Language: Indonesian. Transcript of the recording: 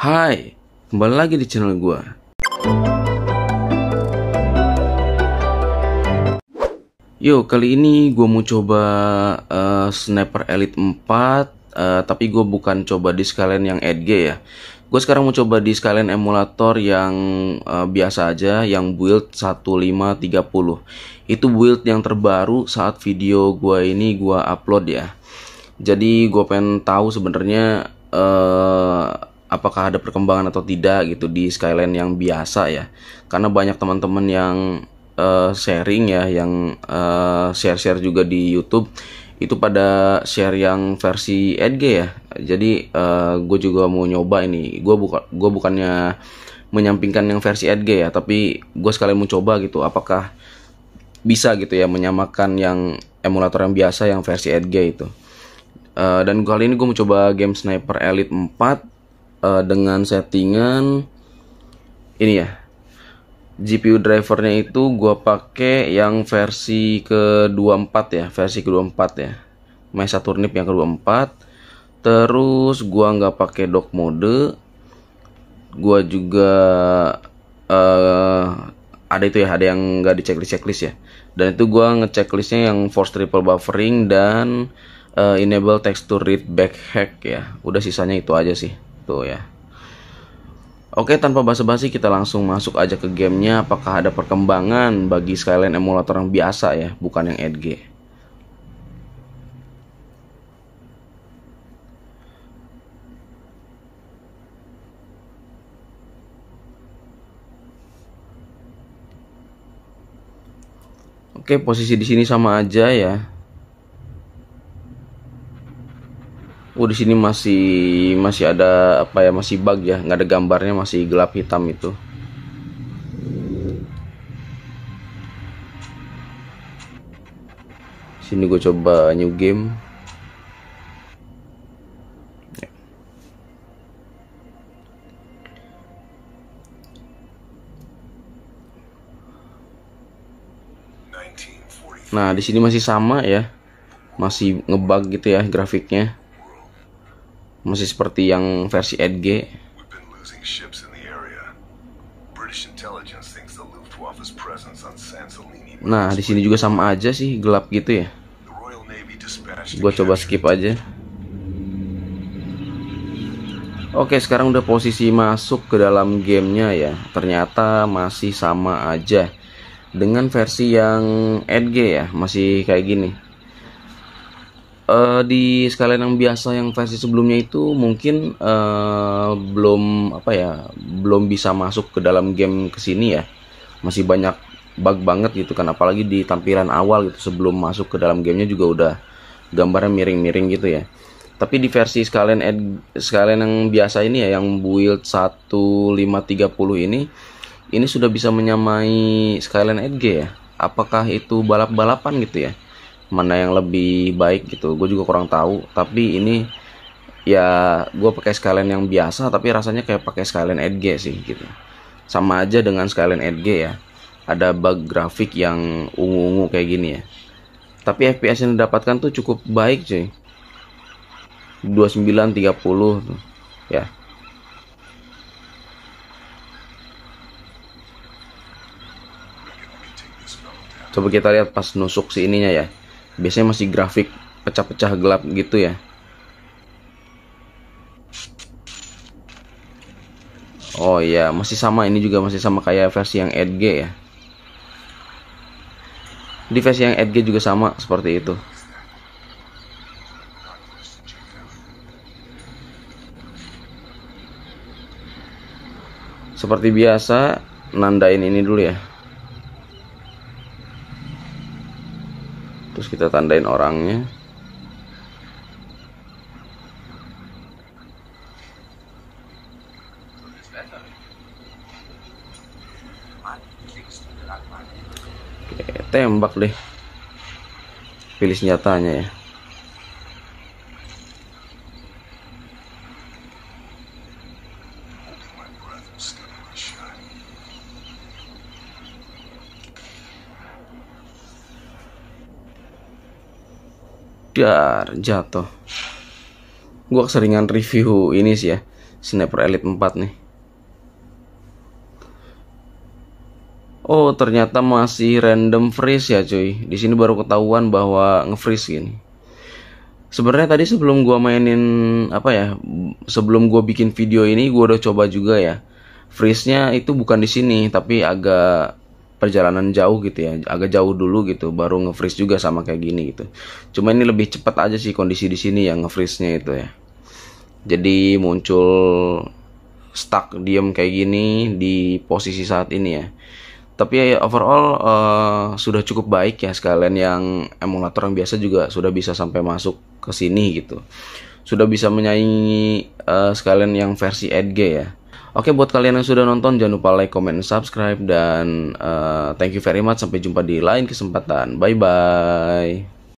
Hai, kembali lagi di channel gue. Yo, kali ini gue mau coba uh, sniper elite 4, uh, eh, tapi gue bukan coba di sekalian yang edge ya. Gue sekarang mau coba di sekalian emulator yang uh, biasa aja, yang build 1530. Itu build yang terbaru saat video gue ini gue upload ya. Jadi gue pengen tahu sebenarnya apakah ada perkembangan atau tidak gitu di skyline yang biasa ya karena banyak teman-teman yang uh, sharing ya yang share eh, share-share juga di YouTube itu pada share yang versi edg ya jadi uh, eh, gue juga mau nyoba ini gue buka gue bukannya menyampingkan yang versi edg ya tapi gue sekalian mau coba gitu apakah bisa gitu ya menyamakan yang emulator yang biasa yang versi edg itu uh, dan kali ini gue mau coba game sniper elite 4 uh, dengan settingan ini ya GPU drivernya itu gua pakai yang versi ke-24 ya, versi ke-24 ya. My Saturnip yang ke-24. Terus gua nggak pakai dock mode. Gua juga uh, ada itu ya, ada yang nggak di checklist checklist ya. Dan itu gua ngechecklistnya yang force triple buffering dan uh, enable texture read back hack ya. Udah sisanya itu aja sih tuh ya Oke tanpa basa-basi kita langsung masuk aja ke gamenya apakah ada perkembangan bagi Skyline emulator yang biasa ya bukan yang Edge Oke posisi di sini sama aja ya oh di sini masih masih ada apa ya masih bug ya nggak ada gambarnya masih gelap hitam itu sini gue coba new game Nah, di sini masih sama ya. Masih ngebug gitu ya grafiknya masih seperti yang versi Edg. Nah, di sini juga sama aja sih, gelap gitu ya. Gua coba skip aja. Oke, sekarang udah posisi masuk ke dalam gamenya ya. Ternyata masih sama aja dengan versi yang Edg ya, masih kayak gini uh, di sekalian yang biasa yang versi sebelumnya itu mungkin uh, belum apa ya belum bisa masuk ke dalam game kesini ya masih banyak bug banget gitu kan apalagi di tampilan awal gitu sebelum masuk ke dalam gamenya juga udah gambarnya miring-miring gitu ya tapi di versi skalen ed, sekalian yang biasa ini ya yang build 1530 ini ini sudah bisa menyamai skalen edge ya apakah itu balap-balapan gitu ya mana yang lebih baik gitu gue juga kurang tahu tapi ini ya gue pakai sekalian yang biasa tapi rasanya kayak pakai sekalian edge sih gitu sama aja dengan sekalian edge ya ada bug grafik yang ungu-ungu kayak gini ya tapi FPS yang didapatkan tuh cukup baik cuy 29 30 tuh. ya coba kita lihat pas nusuk si ininya ya biasanya masih grafik pecah-pecah gelap gitu ya Oh iya masih sama ini juga masih sama kayak versi yang Edge ya di versi yang Edge juga sama seperti itu seperti biasa nandain ini dulu ya terus kita tandain orangnya Oke, tembak deh pilih senjatanya ya dar jatuh gue keseringan review ini sih ya sniper elite 4 nih Oh ternyata masih random freeze ya cuy. Di sini baru ketahuan bahwa nge-freeze gini. Sebenarnya tadi sebelum gua mainin apa ya, sebelum gua bikin video ini gua udah coba juga ya. Freeze-nya itu bukan di sini tapi agak perjalanan jauh gitu ya agak jauh dulu gitu baru nge-freeze juga sama kayak gini gitu cuma ini lebih cepat aja sih kondisi di sini yang nge-freeze-nya itu ya jadi muncul stuck diem kayak gini di posisi saat ini ya tapi ya, ya overall uh, sudah cukup baik ya sekalian yang emulator yang biasa juga sudah bisa sampai masuk ke sini gitu sudah bisa menyaingi uh, sekalian yang versi 8G ya Oke buat kalian yang sudah nonton jangan lupa like, comment, subscribe dan uh, thank you very much sampai jumpa di lain kesempatan. Bye bye.